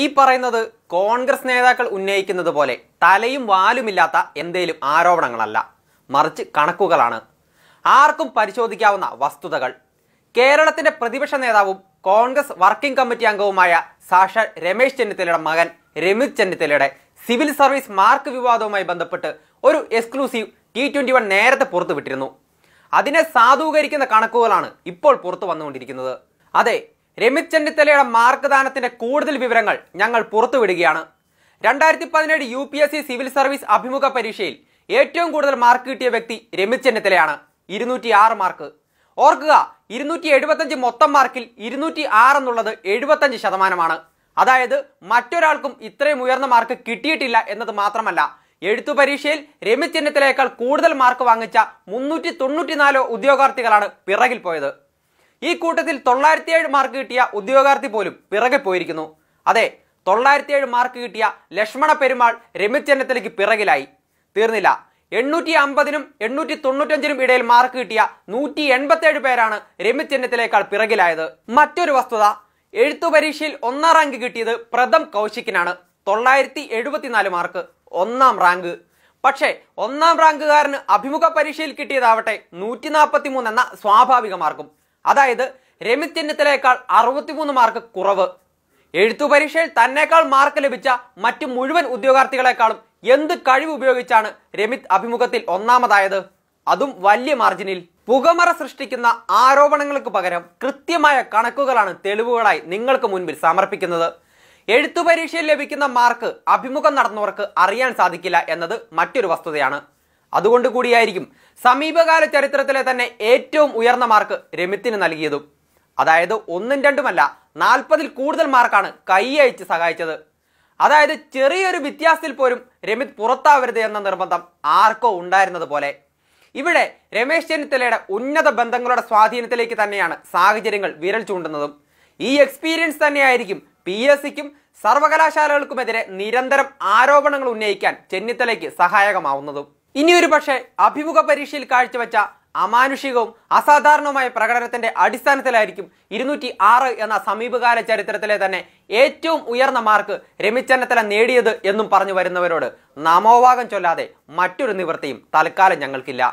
ഈ പറയുന്നത് കോൺഗ്രസ് നേതാക്കൾ ഉന്നയിക്കുന്നത് പോലെ തലയും വാലുമില്ലാത്ത എന്തേലും ആരോപണങ്ങളല്ല മറിച്ച് കണക്കുകളാണ് ആർക്കും പരിശോധിക്കാവുന്ന വസ്തുതകൾ കേരളത്തിന്റെ പ്രതിപക്ഷ നേതാവും കോൺഗ്രസ് വർക്കിംഗ് കമ്മിറ്റി അംഗവുമായ സാഷ രമേശ് ചെന്നിത്തലയുടെ മകൻ രമിത് ചെന്നിത്തലയുടെ സിവിൽ സർവീസ് മാർക്ക് വിവാദവുമായി ബന്ധപ്പെട്ട് ഒരു എക്സ്ക്ലൂസീവ് ടി ട്വന്റി വൺ നേരത്തെ പുറത്തുവിട്ടിരുന്നു അതിനെ സാധൂകരിക്കുന്ന കണക്കുകളാണ് ഇപ്പോൾ പുറത്തു വന്നുകൊണ്ടിരിക്കുന്നത് അതെ രമിത് ചെന്നിത്തലയുടെ മാർക്ക് ദാനത്തിന്റെ കൂടുതൽ വിവരങ്ങൾ ഞങ്ങൾ പുറത്തുവിടുകയാണ് രണ്ടായിരത്തി പതിനേഴ് U P S C civil service അഭിമുഖ പരീക്ഷയിൽ ഏറ്റവും കൂടുതൽ മാർക്ക് കിട്ടിയ വ്യക്തി രമിത് ചെന്നിത്തലയാണ് ഇരുന്നൂറ്റി ആറ് മാർക്ക് ഓർക്കുക ഇരുന്നൂറ്റി എഴുപത്തഞ്ച് മൊത്തം മാർക്കിൽ ഇരുന്നൂറ്റി ആറ് എന്നുള്ളത് എഴുപത്തഞ്ച് ശതമാനമാണ് അതായത് മറ്റൊരാൾക്കും ഇത്രയും ഉയർന്ന മാർക്ക് കിട്ടിയിട്ടില്ല എന്നത് മാത്രമല്ല എഴുത്തു പരീക്ഷയിൽ രമിത് ചെന്നിത്തലയേക്കാൾ കൂടുതൽ മാർക്ക് വാങ്ങിച്ച മുന്നൂറ്റി തൊണ്ണൂറ്റിനാല് ഉദ്യോഗാർത്ഥികളാണ് പിറകിൽ പോയത് ഈ കൂട്ടത്തിൽ തൊള്ളായിരത്തി ഏഴ് മാർക്ക് കിട്ടിയ ഉദ്യോഗാർത്ഥി പോലും പിറകെ പോയിരിക്കുന്നു അതെ തൊള്ളായിരത്തി ഏഴ് മാർക്ക് കിട്ടിയ ലക്ഷ്മണ പെരുമാൾ രമിത് രമ്യചരണത്തിലേക്ക് പിറകിലായി തീർന്നില്ല എണ്ണൂറ്റി അമ്പതിനും എണ്ണൂറ്റി തൊണ്ണൂറ്റഞ്ചിനും ഇടയിൽ മാർക്ക് കിട്ടിയ നൂറ്റി എൺപത്തി ഏഴ് പേരാണ് രമിത് രമ്യചരണത്തിലേക്കാൾ പിറകിലായത് മറ്റൊരു വസ്തുത എഴുത്തു പരീക്ഷയിൽ ഒന്നാം റാങ്ക് കിട്ടിയത് പ്രഥം കൗശിക്കിനാണ് തൊള്ളായിരത്തി എഴുപത്തിനാല് മാർക്ക് ഒന്നാം റാങ്ക് പക്ഷേ ഒന്നാം റാങ്കുകാരന് അഭിമുഖ പരീക്ഷയിൽ കിട്ടിയതാവട്ടെ നൂറ്റി നാൽപ്പത്തി മൂന്ന് എന്ന സ്വാഭാവിക മാർക്കും അതായത് രമിത് ചെന്നിത്തലയേക്കാൾ അറുപത്തിമൂന്ന് മാർക്ക് കുറവ് എഴുത്തു പരീക്ഷയിൽ തന്നേക്കാൾ മാർക്ക് ലഭിച്ച മറ്റ് മുഴുവൻ ഉദ്യോഗാർത്ഥികളെക്കാളും എന്ത് കഴിവ് ഉപയോഗിച്ചാണ് രമിത് അഭിമുഖത്തിൽ ഒന്നാമതായത് അതും വലിയ മാർജിനിൽ പുകമറ സൃഷ്ടിക്കുന്ന ആരോപണങ്ങൾക്ക് പകരം കൃത്യമായ കണക്കുകളാണ് തെളിവുകളായി നിങ്ങൾക്ക് മുൻപിൽ സമർപ്പിക്കുന്നത് എഴുത്തു പരീക്ഷയിൽ ലഭിക്കുന്ന മാർക്ക് അഭിമുഖം നടന്നവർക്ക് അറിയാൻ സാധിക്കില്ല എന്നത് മറ്റൊരു വസ്തുതയാണ് അതുകൊണ്ട് കൂടിയായിരിക്കും സമീപകാല ചരിത്രത്തിലെ തന്നെ ഏറ്റവും ഉയർന്ന മാർക്ക് രമിത്തിന് നൽകിയതും അതായത് ഒന്നും രണ്ടുമല്ല നാൽപ്പതിൽ കൂടുതൽ മാർക്കാണ് കൈയച്ച് സഹായിച്ചത് അതായത് ചെറിയൊരു വ്യത്യാസത്തിൽ പോലും രമിത് പുറത്താവരുത് എന്ന നിർബന്ധം ആർക്കോ ഉണ്ടായിരുന്നത് പോലെ ഇവിടെ രമേശ് ചെന്നിത്തലയുടെ ഉന്നത ബന്ധങ്ങളുടെ സ്വാധീനത്തിലേക്ക് തന്നെയാണ് സാഹചര്യങ്ങൾ വിരൽ ചൂണ്ടുന്നതും ഈ എക്സ്പീരിയൻസ് തന്നെയായിരിക്കും പി എസ് സിക്കും സർവകലാശാലകൾക്കുമെതിരെ നിരന്തരം ആരോപണങ്ങൾ ഉന്നയിക്കാൻ ചെന്നിത്തലയ്ക്ക് സഹായകമാവുന്നതും ഇനിയൊരു പക്ഷേ അഭിമുഖ പരീക്ഷയിൽ കാഴ്ചവെച്ച അമാനുഷികവും അസാധാരണവുമായ പ്രകടനത്തിന്റെ അടിസ്ഥാനത്തിലായിരിക്കും ഇരുന്നൂറ്റി ആറ് എന്ന സമീപകാല ചരിത്രത്തിലെ തന്നെ ഏറ്റവും ഉയർന്ന മാർക്ക് രമിച്ചെന്നത്തല നേടിയത് എന്നും പറഞ്ഞു വരുന്നവരോട് നാമോവാകം ചൊല്ലാതെ മറ്റൊരു നിവൃത്തിയും തൽക്കാലം ഞങ്ങൾക്കില്ല